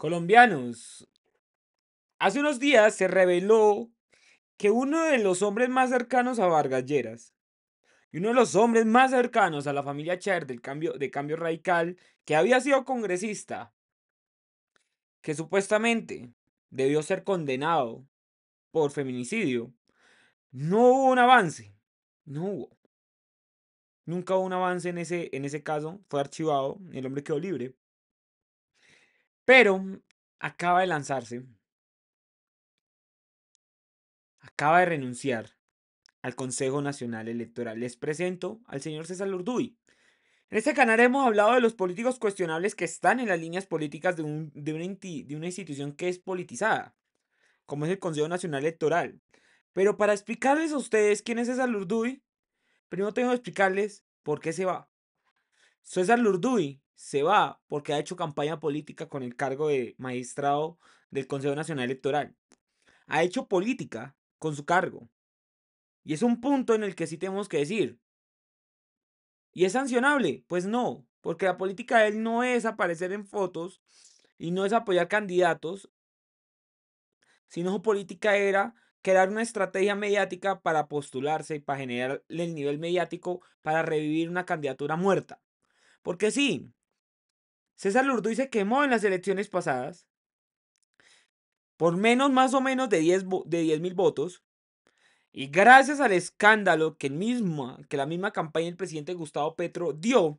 Colombianos, hace unos días se reveló que uno de los hombres más cercanos a Vargas Lleras y uno de los hombres más cercanos a la familia Cher del cambio, de cambio radical, que había sido congresista, que supuestamente debió ser condenado por feminicidio, no hubo un avance, no hubo. Nunca hubo un avance en ese, en ese caso, fue archivado, el hombre quedó libre. Pero acaba de lanzarse. Acaba de renunciar al Consejo Nacional Electoral. Les presento al señor César Lurduy En este canal hemos hablado de los políticos cuestionables que están en las líneas políticas de, una, de una institución que es politizada, como es el Consejo Nacional Electoral. Pero para explicarles a ustedes quién es César Lurduy, primero tengo que explicarles por qué se va. César Lurduy se va porque ha hecho campaña política con el cargo de magistrado del Consejo Nacional Electoral. Ha hecho política con su cargo. Y es un punto en el que sí tenemos que decir. ¿Y es sancionable? Pues no, porque la política de él no es aparecer en fotos y no es apoyar candidatos, sino su política era crear una estrategia mediática para postularse y para generar el nivel mediático para revivir una candidatura muerta. Porque sí, César Lurduy se quemó en las elecciones pasadas por menos más o menos de 10 de mil votos. Y gracias al escándalo que, que la misma campaña del presidente Gustavo Petro dio,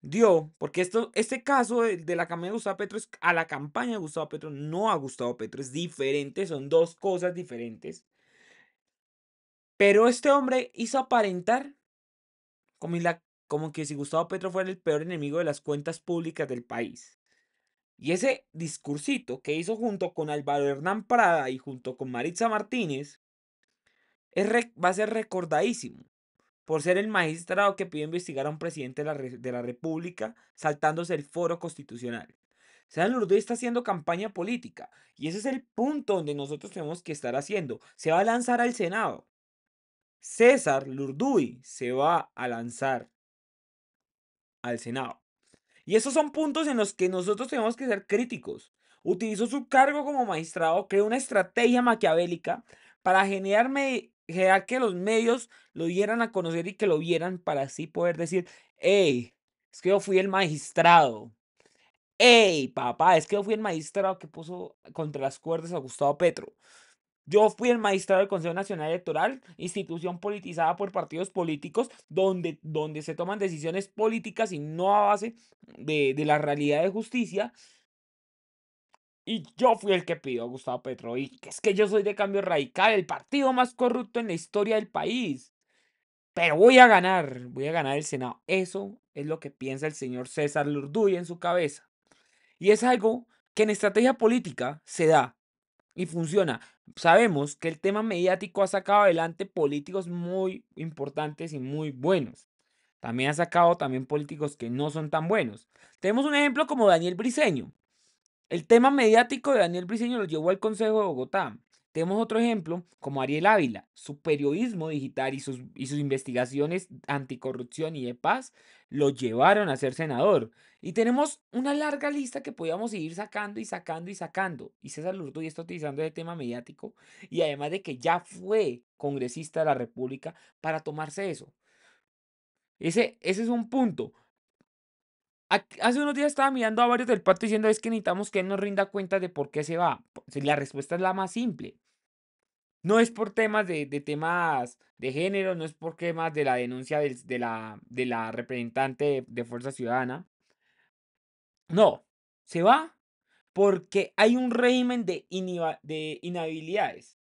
dio, porque esto, este caso de, la campaña de Gustavo Petro es a la campaña de Gustavo Petro, no a Gustavo Petro, es diferente, son dos cosas diferentes. Pero este hombre hizo aparentar como, la, como que si Gustavo Petro fuera el peor enemigo de las cuentas públicas del país. Y ese discursito que hizo junto con Álvaro Hernán Prada y junto con Maritza Martínez es va a ser recordadísimo por ser el magistrado que pidió investigar a un presidente de la, República saltándose el foro constitucional. César Lourdes está haciendo campaña política y ese es el punto donde nosotros tenemos que estar haciendo. Se va a lanzar al Senado. César Lurduy se va a lanzar al Senado. Y esos son puntos en los que nosotros tenemos que ser críticos. Utilizó su cargo como magistrado, creó una estrategia maquiavélica para generar, que los medios lo dieran a conocer y que lo vieran para así poder decir, hey, es que yo fui el magistrado. Hey, papá, es que yo fui el magistrado que puso contra las cuerdas a Gustavo Petro. Yo fui el magistrado del Consejo Nacional Electoral, institución politizada por partidos políticos, donde, donde se toman decisiones políticas y no a base de, de la realidad de justicia. Y yo fui el que pidió a Gustavo Petro. Y es que yo soy de cambio radical, el partido más corrupto en la historia del país. Pero voy a ganar, voy a ganar el Senado. Eso es lo que piensa el señor César Lurduy en su cabeza. Y es algo que en estrategia política se da y funciona. Sabemos que el tema mediático ha sacado adelante políticos muy importantes y muy buenos. También ha sacado también políticos que no son tan buenos. Tenemos un ejemplo como Daniel Briseño, El tema mediático de Daniel Briseño lo llevó al Consejo de Bogotá. Tenemos otro ejemplo, como Ariel Ávila, su periodismo digital y sus, y sus investigaciones anticorrupción y de paz lo llevaron a ser senador. Y tenemos una larga lista que podíamos seguir sacando y sacando y sacando. Y César Lurdo ya está utilizando ese tema mediático y además de que ya fue congresista de la República para tomarse eso. Ese, ese es un punto. Hace unos días estaba mirando a varios del parto diciendo es que necesitamos que él nos rinda cuenta de por qué se va. La respuesta es la más simple. No es por temas de, temas de género, no es por temas de la denuncia de, la, de la representante de, Fuerza Ciudadana. No, se va porque hay un régimen de, de inhabilidades.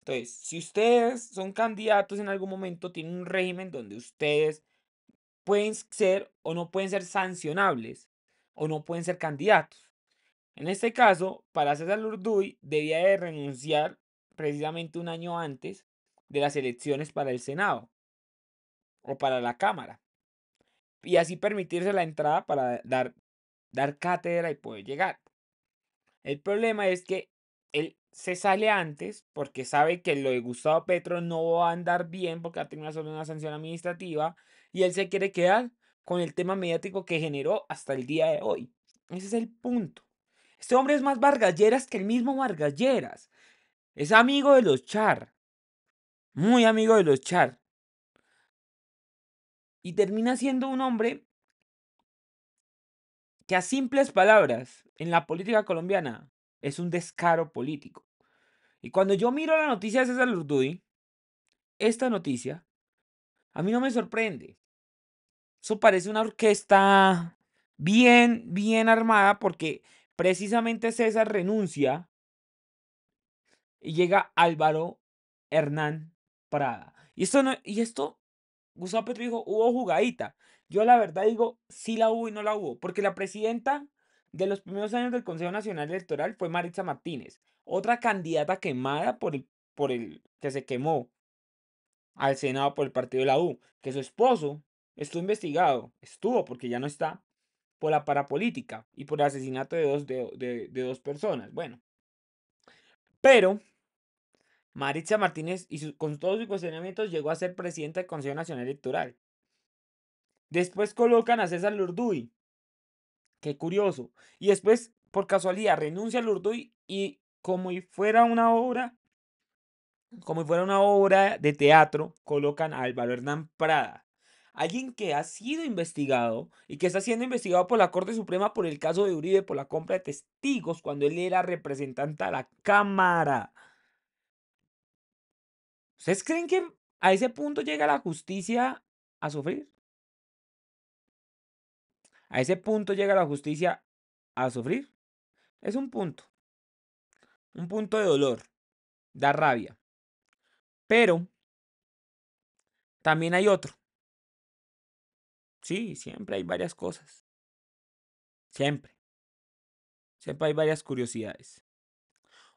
Entonces, si ustedes son candidatos en algún momento, tienen un régimen donde ustedes pueden ser o no pueden ser sancionables o no pueden ser candidatos. En este caso, para César Urduy debía de renunciar precisamente un año antes de las elecciones para el Senado o para la Cámara y así permitirse la entrada para dar, dar cátedra y poder llegar. El problema es que él se sale antes porque sabe que lo de Gustavo Petro no va a andar bien porque ha tenido una sanción administrativa y él se quiere quedar con el tema mediático que generó hasta el día de hoy. Ese es el punto. Este hombre es más Vargalleras que el mismo Margalleras. Es amigo de los Char. Muy amigo de los Char. Y termina siendo un hombre que a simples palabras, en la política colombiana, es un descaro político. Y cuando yo miro la noticia de César Urduy, esta noticia, a mí no me sorprende. Eso parece una orquesta bien, bien armada porque precisamente César renuncia y llega Álvaro Hernán Prada. Y esto, y esto Gustavo Petro dijo, hubo jugadita. Yo la verdad digo, sí la hubo y no la hubo, porque la presidenta de los primeros años del Consejo Nacional Electoral fue Maritza Martínez, otra candidata quemada por el, por el que se quemó al Senado por el partido de la U, que su esposo Estuvo investigado, estuvo porque ya no está, por la parapolítica y por el asesinato de dos, de, dos personas. Bueno, pero Maritza Martínez, y con todos sus cuestionamientos, llegó a ser presidenta del Consejo Nacional Electoral. Después colocan a César Lurduy. Qué curioso. Y después, por casualidad, renuncia a Lurduy y como si fuera una obra, como si fuera una obra de teatro, colocan a Álvaro Hernán Prada alguien que ha sido investigado y que está siendo investigado por la Corte Suprema por el caso de Uribe por la compra de testigos cuando él era representante a la Cámara. ¿Ustedes creen que a ese punto llega la justicia a sufrir? ¿A ese punto llega la justicia a sufrir? Es un punto. Un punto de dolor. Da rabia. Pero también hay otro Sí, siempre hay varias cosas. Siempre. Siempre hay varias curiosidades.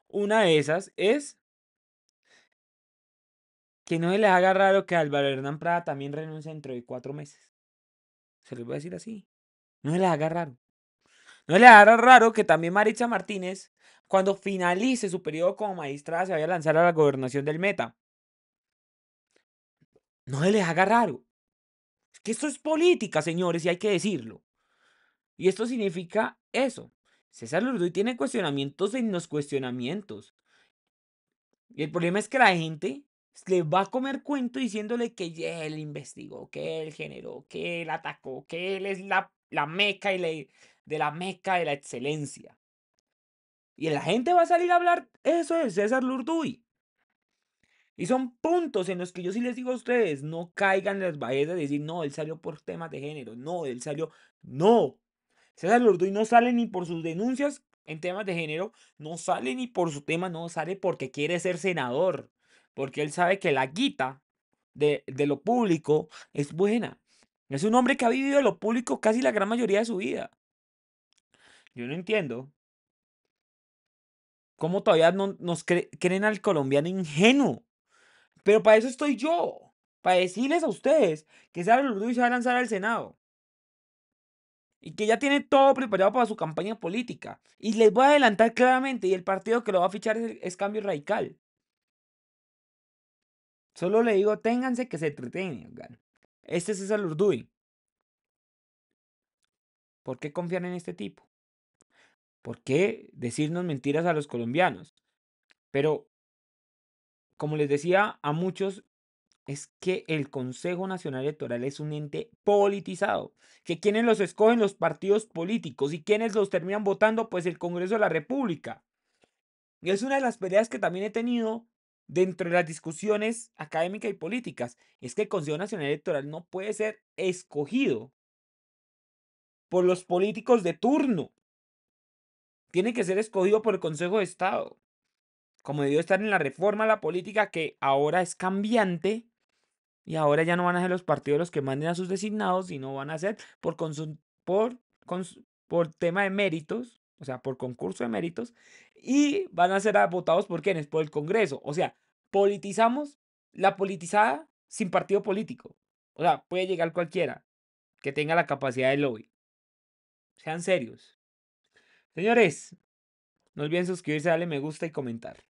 Una de esas es que no se les haga raro que Álvaro Hernán Prada también renuncie dentro de cuatro meses. Se les voy a decir así. No se les haga raro. No se les haga raro que también Maritza Martínez, cuando finalice su periodo como magistrada, se vaya a lanzar a la gobernación del Meta. No se les haga raro que esto es política, señores, y hay que decirlo. Y esto significa eso. César Lourdui tiene cuestionamientos en los cuestionamientos. Y el problema es que la gente le va a comer cuento diciéndole que él investigó, que él generó, que él atacó, que él es la, meca y la, de la meca de la excelencia. Y la gente va a salir a hablar eso de César Lourdui. Y son puntos en los que yo sí les digo a ustedes, no caigan las bajas de decir, no, él salió por temas de género, no, él salió, no. César y no sale ni por sus denuncias en temas de género, no sale ni por su tema, no sale porque quiere ser senador, porque él sabe que la guita de, lo público es buena. Es un hombre que ha vivido lo público casi la gran mayoría de su vida. Yo no entiendo cómo todavía no, nos creen al colombiano ingenuo. Pero para eso estoy yo, para decirles a ustedes que Sara Lourdes se va a lanzar al Senado y que ya tiene todo preparado para su campaña política. Y les voy a adelantar claramente, y el partido que lo va a fichar es, Cambio Radical. Solo le digo, ténganse que se entretengan. Este es César Urduy. ¿Por qué confiar en este tipo? ¿Por qué decirnos mentiras a los colombianos? Pero como les decía a muchos, es que el Consejo Nacional Electoral es un ente politizado, que quienes los escogen los partidos políticos y quienes los terminan votando, pues el Congreso de la República. Y es una de las peleas que también he tenido dentro de las discusiones académicas y políticas, es que el Consejo Nacional Electoral no puede ser escogido por los políticos de turno. Tiene que ser escogido por el Consejo de Estado como debió estar en la reforma la política que ahora es cambiante y ahora ya no van a ser los partidos los que manden a sus designados, sino van a ser por, por, por tema de méritos, o sea, por concurso de méritos, y van a ser votados por quienes, por el Congreso. O sea, politizamos la politizada sin partido político. O sea, puede llegar cualquiera que tenga la capacidad de lobby. Sean serios. Señores, no olviden suscribirse, darle me gusta y comentar.